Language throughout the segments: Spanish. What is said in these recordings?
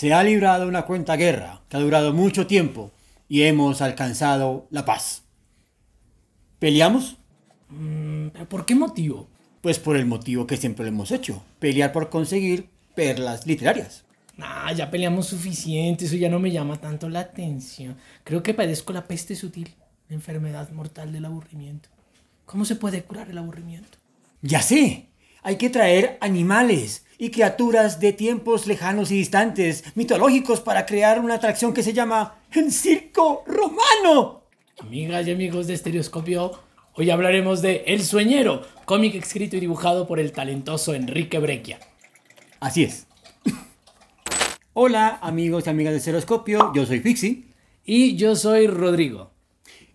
se ha librado una cuenta guerra que ha durado mucho tiempo y hemos alcanzado la paz. ¿Peleamos? Mm, por qué motivo? Pues por el motivo que siempre lo hemos hecho, pelear por conseguir perlas literarias. Ah, ya peleamos suficiente, eso ya no me llama tanto la atención. Creo que padezco la peste sutil, la enfermedad mortal del aburrimiento. ¿Cómo se puede curar el aburrimiento? Ya sé, hay que traer animales, y criaturas de tiempos lejanos y distantes, mitológicos, para crear una atracción que se llama El Circo Romano. Amigas y amigos de Estereoscopio, hoy hablaremos de El Sueñero, cómic escrito y dibujado por el talentoso Enrique Breccia. Así es. Hola amigos y amigas de Estereoscopio, yo soy Fixi. Y yo soy Rodrigo.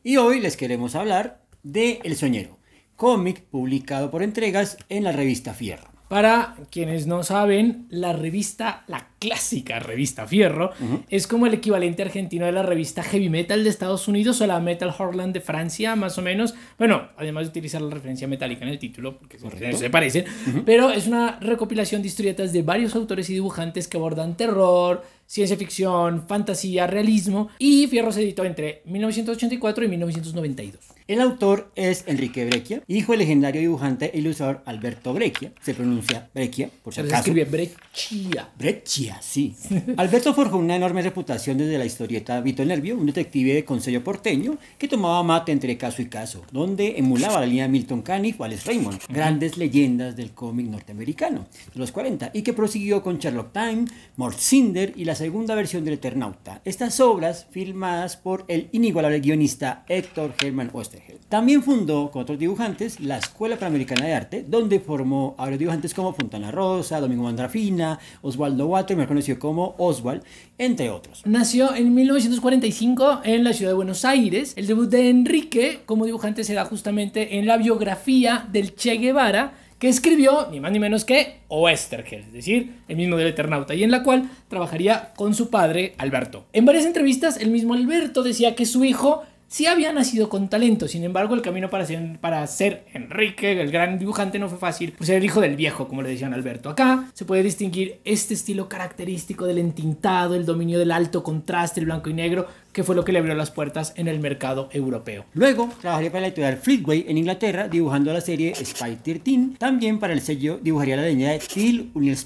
Y hoy les queremos hablar de El Sueñero, cómic publicado por entregas en la revista Fierro. Para quienes no saben, la revista, la clásica revista Fierro, es como el equivalente argentino de la revista Heavy Metal de Estados Unidos o la Metal Horland de Francia, más o menos. Bueno, además de utilizar la referencia metálica en el título, porque se parecen, pero es una recopilación de historietas de varios autores y dibujantes que abordan terror, ciencia ficción, fantasía, realismo, y Fierro se editó entre 1984 y 1992. El autor es Enrique Breccia, hijo del legendario dibujante e ilustrador Alberto Breccia, se pronuncia Breccia, por si acaso. Se escribe Breccia. Breccia, sí. Alberto forjó una enorme reputación desde la historieta Vito Nervio, un detective de consejo porteño que tomaba mate entre caso y caso, donde emulaba la línea de Milton Caniff o Wallace Raymond, grandes leyendas del cómic norteamericano de los 40, y que prosiguió con Sherlock Time, Mort Cinder y la segunda versión del Eternauta. Estas obras, filmadas por el inigualable guionista Héctor Herman Oesterheld. También fundó, con otros dibujantes, la Escuela Panamericana de Arte, donde formó a los dibujantes como Fontana Rosa, Domingo Mandrafina, Oswaldo Water, mejor conocido como Oswald, entre otros. Nació en 1945 en la ciudad de Buenos Aires. El debut de Enrique como dibujante se da justamente en la biografía del Che Guevara, que escribió ni más ni menos que Oesterheld, es decir, el mismo del Eternauta, y en la cual trabajaría con su padre Alberto. En varias entrevistas, el mismo Alberto decía que su hijo sí había nacido con talento, sin embargo el camino para ser, para ser Enrique, el gran dibujante, no fue fácil por ser el hijo del viejo, como le decían Alberto. Acá se puede distinguir este estilo característico del entintado, el dominio del alto contraste, el blanco y negro, que fue lo que le abrió las puertas en el mercado europeo. Luego, trabajaría para la editorial Fleetway en Inglaterra, dibujando la serie Spy 13. También para el sello dibujaría la leña de Till Unil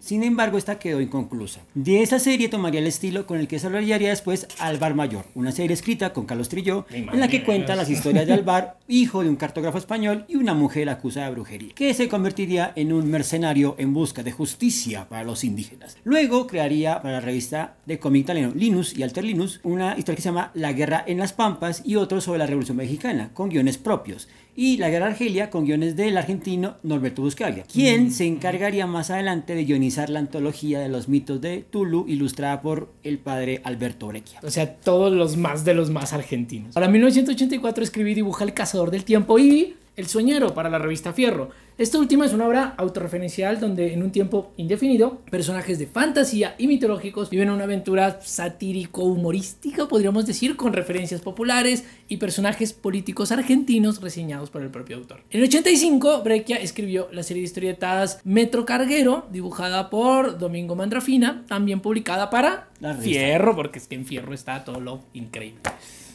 sin embargo, esta quedó inconclusa. De esa serie tomaría el estilo con el que desarrollaría después Alvar Mayor, una serie escrita con Carlos Trilló, en la que cuenta las historias de Alvar, hijo de un cartógrafo español y una mujer acusa de brujería, que se convertiría en un mercenario en busca de justicia para los indígenas. Luego crearía para la revista de cómic italiano Linus y Alter Linus una historia que se llama La Guerra en las Pampas y otro sobre la Revolución Mexicana, con guiones propios. Y La Guerra Argelia, con guiones del argentino Norberto Buscaglia, quien mm. se encargaría más adelante de guionizar la antología de los mitos de Tulu, ilustrada por el padre Alberto orequia O sea, todos los más de los más argentinos. Para 1984 escribí dibujé el Cazador del Tiempo y El Sueñero para la revista Fierro esta última es una obra autorreferencial donde en un tiempo indefinido, personajes de fantasía y mitológicos viven una aventura satírico-humorística, podríamos decir, con referencias populares y personajes políticos argentinos reseñados por el propio autor. En el 85, Breccia escribió la serie de historietas Metro Carguero, dibujada por Domingo Mandrafina, también publicada para Fierro, porque es que en Fierro está todo lo increíble.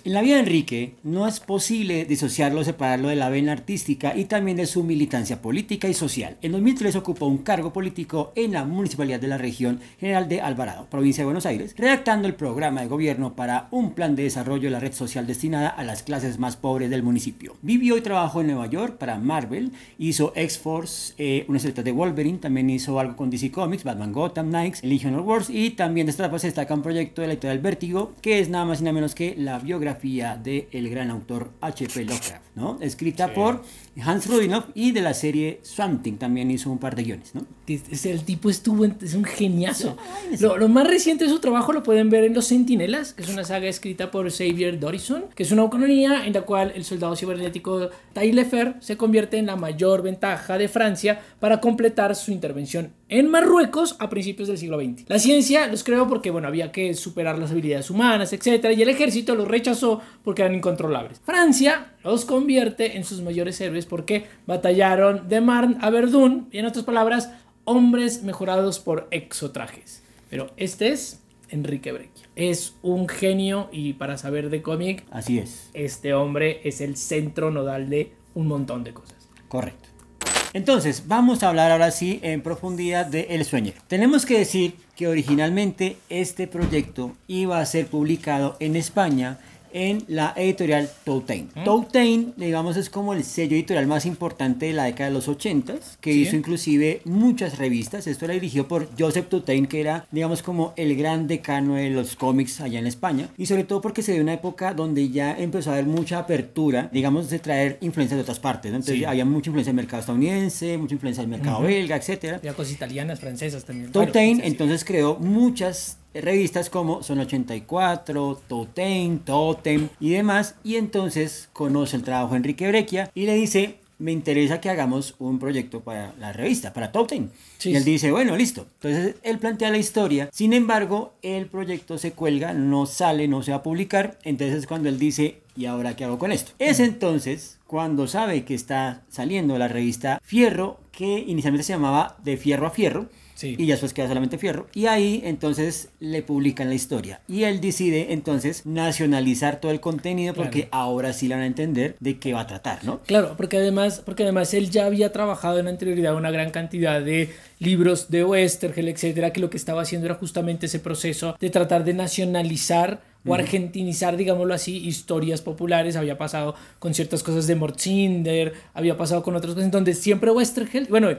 En la vida de Enrique no es posible disociarlo o separarlo de la vena artística y también de su militancia política y social. En 2003 ocupó un cargo político en la municipalidad de la región general de Alvarado, provincia de Buenos Aires, redactando el programa de gobierno para un plan de desarrollo de la red social destinada a las clases más pobres del municipio. Vivió y trabajó en Nueva York para Marvel, hizo X-Force, eh, una serie de Wolverine, también hizo algo con DC Comics, Batman Gotham Knights, Legion of Wars y también de esta pues, destaca un proyecto de la editorial Vértigo que es nada más y nada menos que la biografía de del gran autor H.P. Lovecraft, ¿no? Escrita por Hans Rudinoff y de la serie Something también hizo un par de guiones, ¿no? el tipo estuvo, es un geniazo. Lo, más reciente de su trabajo lo pueden ver en Los Sentinelas, que es una saga escrita por Xavier Dorison, que es una colonia en la cual el soldado cibernético Tyler Lefer se convierte en la mayor ventaja de Francia para completar su intervención en Marruecos a principios del siglo XX. La ciencia los creó porque, bueno, había que superar las habilidades humanas, etc. Y el ejército los rechazó porque eran incontrolables. Francia los convierte en sus mayores héroes porque batallaron de marne a Verdún, y en otras palabras, hombres mejorados por exotrajes. Pero este es Enrique Breccia. Es un genio y para saber de cómic, así es. Este hombre es el centro nodal de un montón de cosas. Correcto. Entonces, vamos a hablar ahora sí en profundidad de El sueño Tenemos que decir que originalmente este proyecto iba a ser publicado en España en la editorial Toutain. ¿Mm? digamos, es como el sello editorial más importante de la década de los 80, que hizo inclusive muchas revistas. Esto era dirigido por Joseph Toutain, que era, digamos, como el gran decano de los cómics allá en España. Y sobre todo porque se dio una época donde ya empezó a haber mucha apertura, digamos, de traer influencias de otras partes. Entonces había mucha influencia del mercado estadounidense, mucha influencia del mercado belga, etc. Ya cosas italianas, francesas también. Toutain, entonces creó muchas revistas como Son 84, Totem, Totem y demás. Y entonces conoce el trabajo de Enrique brequia y le dice, me interesa que hagamos un proyecto para la revista, para Totem Y él dice, bueno, listo. Entonces él plantea la historia. Sin embargo, el proyecto se cuelga, no sale, no se va a publicar. Entonces cuando él dice, ¿y ahora qué hago con esto? Es entonces cuando sabe que está saliendo la revista Fierro, que inicialmente se llamaba De Fierro a Fierro y ya después queda solamente Fierro. Y ahí entonces le publican la historia. Y él decide entonces nacionalizar todo el contenido porque ahora sí le van a entender de qué va a tratar, ¿no? Claro, porque además, porque además él ya había trabajado en anterioridad una gran cantidad de libros de Westergel, etcétera, que lo que estaba haciendo era justamente ese proceso de tratar de nacionalizar o argentinizar, digámoslo así, historias populares. Había pasado con ciertas cosas de Mortzinder, había pasado con otras cosas, donde siempre Westergel, bueno,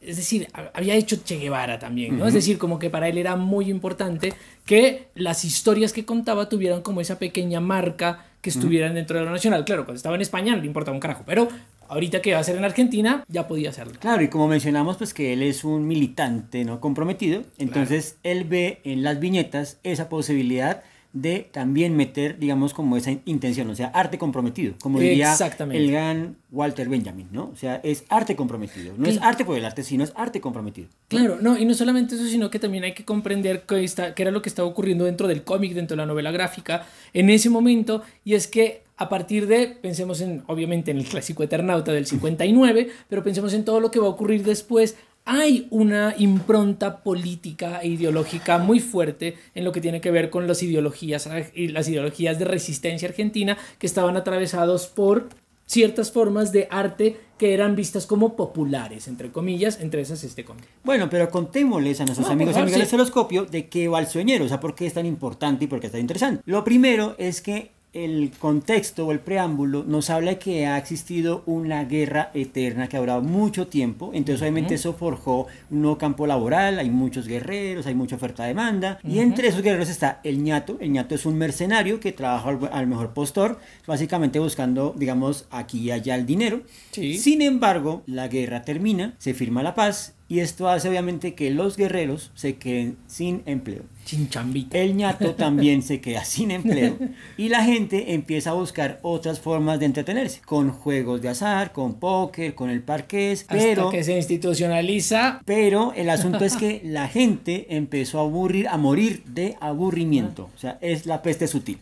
es decir, había hecho Che Guevara también, ¿no? Es decir, como que para él era muy importante que las historias que contaba tuvieran como esa pequeña marca que estuvieran dentro de lo nacional. Claro, cuando estaba en España no le importaba un carajo, pero ahorita que va a ser en Argentina ya podía hacerlo. Claro, y como mencionamos, pues que él es un militante, ¿no? Comprometido, entonces él ve en las viñetas esa posibilidad de también meter, digamos, como esa intención, o sea, arte comprometido, como diría el gran Walter Benjamin, ¿no? O sea, es arte comprometido, no es arte por el arte, sino es arte comprometido. Claro, no, y no solamente eso, sino que también hay que comprender qué era lo que estaba ocurriendo dentro del cómic, dentro de la novela gráfica, en ese momento, y es que a partir de, pensemos en, obviamente, en el clásico Eternauta del 59, pero pensemos en todo lo que va a ocurrir después hay una impronta política e ideológica muy fuerte en lo que tiene que ver con las ideologías, ah, y las ideologías de resistencia argentina que estaban atravesados por ciertas formas de arte que eran vistas como populares, entre comillas, entre esas este cómic. Bueno, pero contémosles a nuestros amigos y amigas sí. del de el sueñero. o sea, por qué es tan importante y por qué es tan interesante. Lo primero es que el contexto o el preámbulo nos habla de que ha existido una guerra eterna que ha durado mucho tiempo, entonces obviamente eso forjó un nuevo campo laboral, hay muchos guerreros, hay mucha oferta-demanda, y entre esos guerreros está el ñato, el ñato es un mercenario que trabaja al, mejor postor, básicamente buscando, digamos, aquí y allá el dinero. Sin embargo, la guerra termina, se firma la paz y esto hace obviamente que los guerreros se queden sin empleo. Sin El ñato también se queda sin empleo y la gente empieza a buscar otras formas de entretenerse, con juegos de azar, con póker, con el parqués, Hasta que se institucionaliza. Pero el asunto es que la gente empezó a aburrir, a morir de aburrimiento, o sea, es la peste sutil.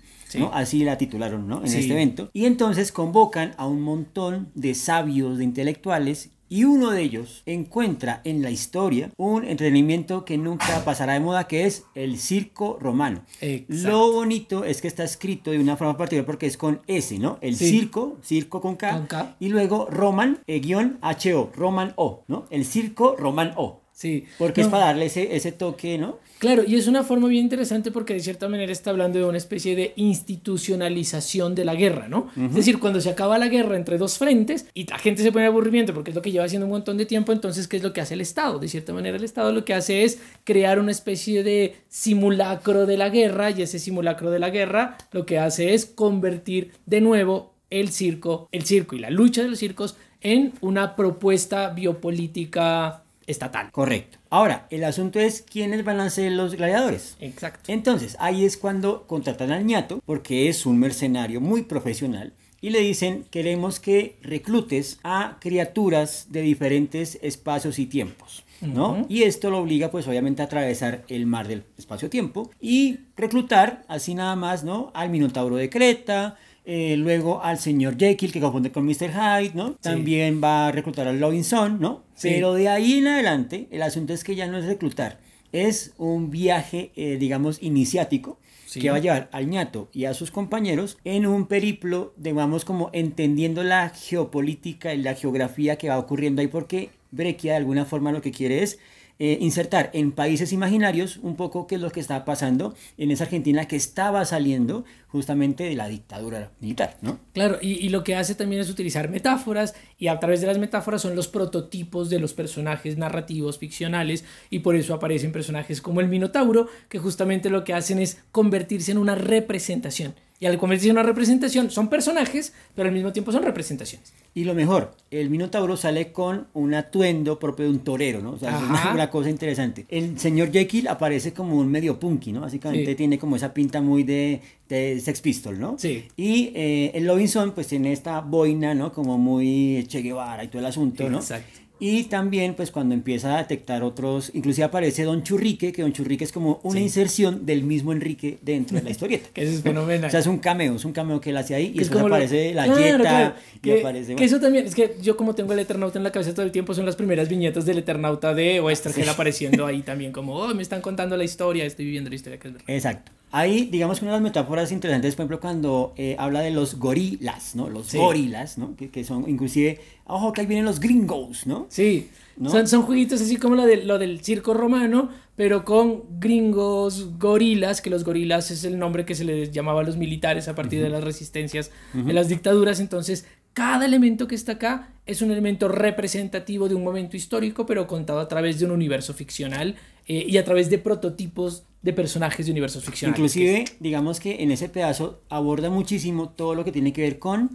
Así la titularon, ¿no? En este evento. Y entonces convocan a un montón de sabios, de intelectuales y uno de ellos encuentra en la historia un entretenimiento que nunca pasará de moda, que es el circo romano. Lo bonito es que está escrito de una forma particular porque es con S, ¿no? El circo, circo con K, y luego Roman, eh, guión, H-O Roman O, ¿no? El circo Roman O. Sí. Porque es para darle ese, toque, ¿no? Claro, y es una forma bien interesante porque de cierta manera está hablando de una especie de institucionalización de la guerra, ¿no? Es decir, cuando se acaba la guerra entre dos frentes y la gente se pone en aburrimiento porque es lo que lleva haciendo un montón de tiempo, entonces, ¿qué es lo que hace el Estado? De cierta manera, el Estado lo que hace es crear una especie de simulacro de la guerra y ese simulacro de la guerra lo que hace es convertir de nuevo el circo, el circo y la lucha de los circos en una propuesta biopolítica estatal. Correcto. Ahora, el asunto es quiénes van a de los gladiadores. Exacto. Entonces, ahí es cuando contratan al ñato, porque es un mercenario muy profesional y le dicen queremos que reclutes a criaturas de diferentes espacios y tiempos. ¿no? Y esto lo obliga pues obviamente a atravesar el mar del espacio-tiempo y reclutar así nada más, ¿no? Al Minotauro de Creta, eh, luego al señor Jekyll, que confunde con Mr. Hyde, ¿no? También va a reclutar a Robinson, ¿no? Pero de ahí en adelante, el asunto es que ya no es reclutar, es un viaje, eh, digamos, iniciático. que va a llevar al ñato y a sus compañeros en un periplo, digamos, como entendiendo la geopolítica y la geografía que va ocurriendo ahí, porque Breccia de alguna forma lo que quiere es eh, insertar en países imaginarios un poco qué es lo que está pasando en esa Argentina que estaba saliendo justamente de la dictadura militar, ¿no? Claro, y, y lo que hace también es utilizar metáforas y a través de las metáforas son los prototipos de los personajes narrativos ficcionales y por eso aparecen personajes como el Minotauro que justamente lo que hacen es convertirse en una representación. Y al convertirse en una representación son personajes, pero al mismo tiempo son representaciones. Y lo mejor, el Minotauro sale con un atuendo propio de un torero, ¿no? O sea, es una, cosa interesante. El señor Jekyll aparece como un medio punky, ¿no? Básicamente tiene como esa pinta muy de, de Sex Pistol, ¿no? Sí. Y eh, el Robinson, pues tiene esta boina, ¿no? Como muy Che Guevara y todo el asunto, ¿no? Exacto. Y también, pues cuando empieza a detectar otros, inclusive aparece Don Churrique, que Don Churrique es como una inserción del mismo Enrique dentro de la historieta. eso es fenomenal. O sea, es un cameo, es un cameo que él hace ahí y después aparece la, Que, aparece. eso también, es que yo como tengo el Eternauta en la cabeza todo el tiempo, son las primeras viñetas del Eternauta de Oester que apareciendo ahí también, como, oh, me están contando la historia, estoy viviendo la historia que es verdad. Exacto. Ahí, digamos que una de las metáforas interesantes, por ejemplo, cuando eh, habla de los gorilas, ¿no? Los gorilas, ¿no? Que, son, inclusive, ojo, que ahí vienen los gringos, ¿no? Sí. Son, son, jueguitos así como lo, de, lo del circo romano, pero con gringos, gorilas, que los gorilas es el nombre que se les llamaba a los militares a partir de las resistencias, de las dictaduras. Entonces, cada elemento que está acá es un elemento representativo de un momento histórico, pero contado a través de un universo ficcional eh, y a través de prototipos de personajes de universos ficcionales. Inclusive, digamos que en ese pedazo aborda muchísimo todo lo que tiene que ver con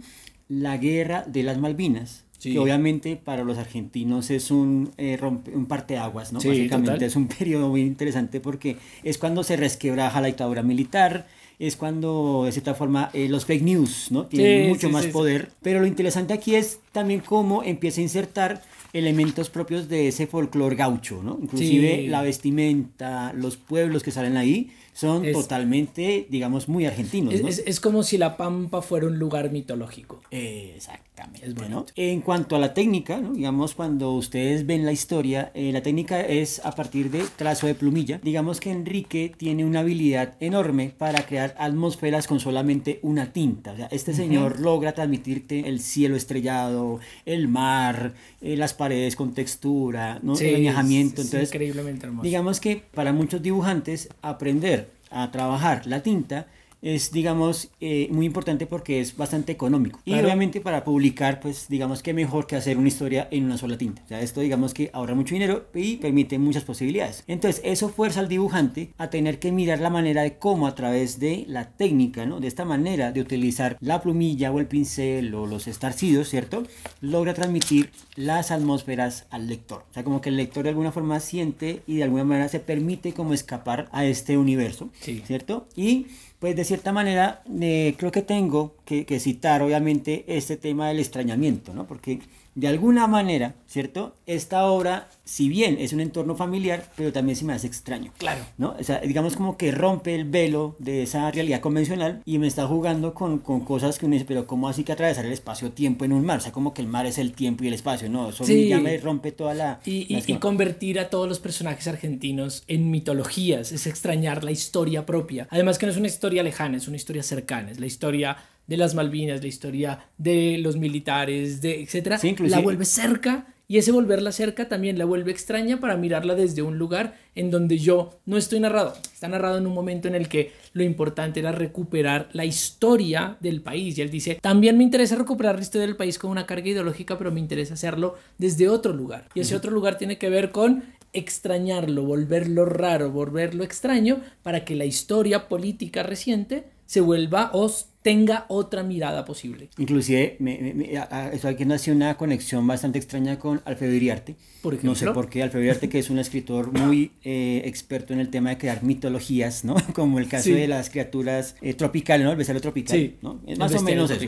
la guerra de las Malvinas. Que obviamente para los argentinos es un, eh, un parteaguas, ¿no? Básicamente es un periodo muy interesante porque es cuando se resquebraja la dictadura militar, es cuando, de cierta forma, eh, los fake news, ¿no? Tienen mucho más poder. Pero lo interesante aquí es también cómo empieza a insertar elementos propios de ese folclor gaucho, ¿no? Inclusive la vestimenta, los pueblos que salen ahí son totalmente, digamos, muy argentinos, ¿no? es, como si la Pampa fuera un lugar mitológico. exactamente. bueno. En cuanto a la técnica, digamos, cuando ustedes ven la historia, eh, la técnica es a partir de trazo de plumilla. Digamos que Enrique tiene una habilidad enorme para crear atmósferas con solamente una tinta. O sea, este señor logra transmitirte el cielo estrellado, el mar, eh, las paredes con textura, ¿no? Sí, el Entonces, increíblemente hermoso. Digamos que para muchos dibujantes aprender a trabajar la tinta es, digamos, eh, muy importante porque es bastante económico. Y obviamente para publicar, pues, digamos que mejor que hacer una historia en una sola tinta. O sea, esto, digamos que ahorra mucho dinero y permite muchas posibilidades. Entonces, eso fuerza al dibujante a tener que mirar la manera de cómo a través de la técnica, ¿no? De esta manera de utilizar la plumilla o el pincel o los estarcidos, ¿cierto? Logra transmitir las atmósferas al lector. O sea, como que el lector de alguna forma siente y de alguna manera se permite como escapar a este universo, sí. ¿cierto? Y pues de cierta manera eh, creo que tengo que, citar, obviamente, este tema del extrañamiento, ¿no? Porque de alguna manera, ¿cierto? Esta obra, si bien es un entorno familiar, pero también se me hace extraño. Claro. ¿No? O sea, digamos como que rompe el velo de esa realidad convencional y me está jugando con, con cosas que uno dice, pero ¿cómo así que atravesar el espacio-tiempo en un mar? O sea, como que el mar es el tiempo y el espacio, ¿no? Eso sí. ya me rompe toda la... y convertir a todos los personajes argentinos en mitologías, es extrañar la historia propia. Además que no es una historia lejana, es una historia cercana, es la historia de las Malvinas, la historia de los militares, de etcétera, la vuelve cerca y ese volverla cerca también la vuelve extraña para mirarla desde un lugar en donde yo no estoy narrado. Está narrado en un momento en el que lo importante era recuperar la historia del país. Y él dice, también me interesa recuperar la historia del país con una carga ideológica, pero me interesa hacerlo desde otro lugar. Y ese otro lugar tiene que ver con extrañarlo, volverlo raro, volverlo extraño, para que la historia política reciente se vuelva o tenga otra mirada posible. Inclusive, me, me, me, a, una conexión bastante extraña con Alfredo Iriarte. No sé por qué, Alfredo Iriarte que es un escritor muy eh, experto en el tema de crear mitologías, ¿no? Como el caso de las criaturas eh, tropicales, ¿no? El bestiario tropical, más o menos eso.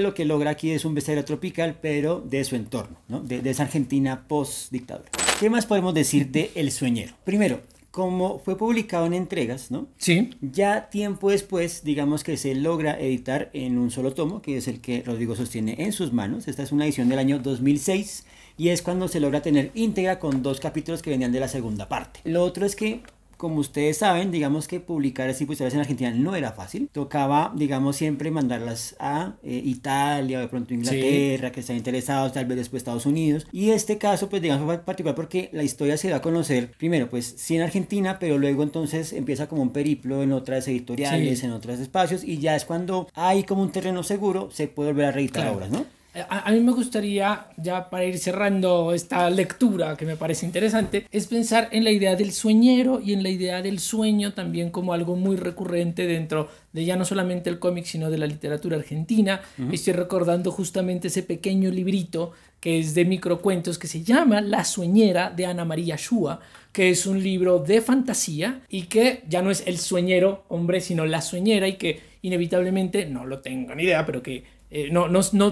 lo que logra aquí es un bestiario tropical, pero de su entorno, ¿no? De, esa Argentina post-dictadura. ¿Qué más podemos decir de El Sueñero? Primero, como fue publicado en entregas, ¿no? Sí. Ya tiempo después, digamos que se logra editar en un solo tomo, que es el que Rodrigo sostiene en sus manos. Esta es una edición del año 2006 y es cuando se logra tener íntegra con dos capítulos que venían de la segunda parte. Lo otro es que como ustedes saben, digamos que publicar así historias pues, en Argentina no era fácil. Tocaba, digamos, siempre mandarlas a eh, Italia de pronto Inglaterra, que están interesados, tal vez después Estados Unidos. Y este caso, pues, digamos, fue particular porque la historia se da a conocer, primero, pues, sí en Argentina, pero luego entonces empieza como un periplo en otras editoriales, en otros espacios, y ya es cuando hay como un terreno seguro, se puede volver a reeditar obras, ¿no? Eh, a, mí me gustaría, ya para ir cerrando esta lectura que me parece interesante, es pensar en la idea del sueñero y en la idea del sueño también como algo muy recurrente dentro de ya no solamente el cómic, sino de la literatura argentina. y Estoy recordando justamente ese pequeño librito que es de microcuentos que se llama La sueñera de Ana María Shua, que es un libro de fantasía y que ya no es el sueñero hombre, sino la sueñera y que inevitablemente, no lo tengo ni idea, pero que eh, no,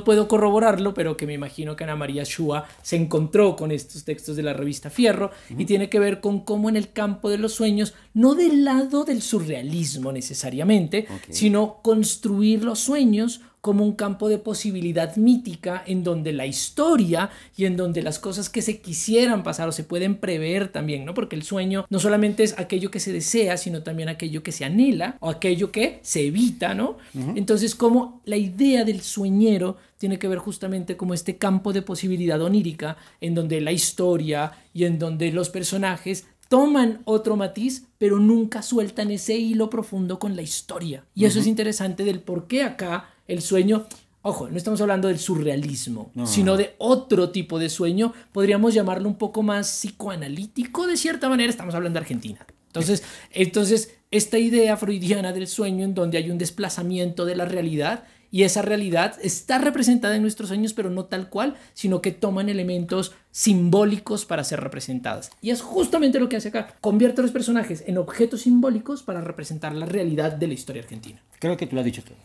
puedo corroborarlo, pero que me imagino que Ana María Shua se encontró con estos textos de la revista Fierro y tiene que ver con cómo en el campo de los sueños, no del lado del surrealismo necesariamente, sino construir los sueños como un campo de posibilidad mítica en donde la historia y en donde las cosas que se quisieran pasar o se pueden prever también, ¿no? Porque el sueño no solamente es aquello que se desea, sino también aquello que se anhela o aquello que se evita, ¿no? Entonces, como la idea del sueñero tiene que ver justamente como este campo de posibilidad onírica en donde la historia y en donde los personajes toman otro matiz, pero nunca sueltan ese hilo profundo con la historia. Y eso es interesante del por qué acá el sueño, ojo, no estamos hablando del surrealismo, sino de otro tipo de sueño, podríamos llamarlo un poco más psicoanalítico de cierta manera, estamos hablando de Argentina. Entonces, entonces esta idea freudiana del sueño en donde hay un desplazamiento de la realidad y esa realidad está representada en nuestros años, pero no tal cual, sino que toman elementos simbólicos para ser representadas. Y es justamente lo que hace acá. Convierte a los personajes en objetos simbólicos para representar la realidad de la historia argentina. Creo que tú lo has dicho todo.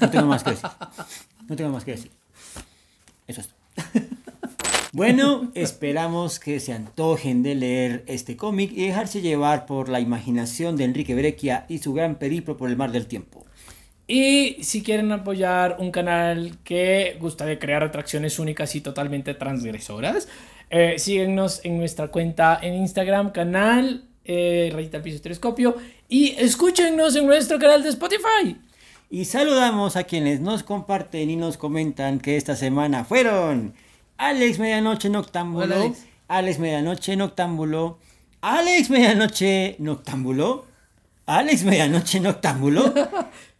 No tengo más que decir. No tengo más que decir. Eso es. Bueno, esperamos que se antojen de leer este cómic y dejarse llevar por la imaginación de Enrique Breccia y su gran periplo por el mar del tiempo. Y si quieren apoyar un canal que gusta de crear atracciones únicas y totalmente transgresoras, eh, síguenos en nuestra cuenta en Instagram, canal eh, Rayita Piso Telescopio y escúchenos en nuestro canal de Spotify. Y saludamos a quienes nos comparten y nos comentan que esta semana fueron Alex Medianoche Noctámbulo, Alex. Alex Medianoche Noctámbulo, Alex Medianoche Noctámbulo, Alex Medianoche Octámbulo,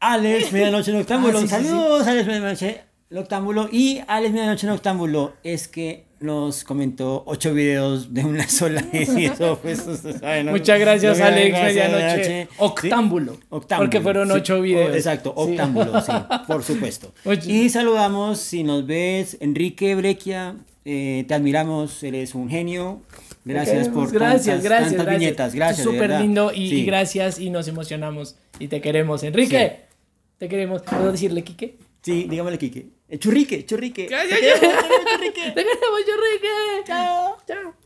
Alex Medianoche en Octámbulo, ah, Saludos, Alex Medianoche Octámbulo Y Alex Medianoche Octámbulo es que nos comentó ocho videos de una sola vez Muchas gracias Alex Medianoche. Octámbulo, octámbulo. Porque fueron ocho oh, videos. exacto, octámbulo, sí, por supuesto. Y saludamos, si nos ves, Enrique Brequia, eh, te admiramos, eres un genio. Gracias por gracias, tantas, gracias. viñetas, gracias. Súper lindo y, gracias y nos emocionamos y te queremos, Enrique. Te queremos. ¿Puedo decirle Quique? Sí, dígamele Quique. Eh, churrique, churrique. ¡Ya, churrique! ¡Te queremos, churrique! ¡Chao! ¡Chao!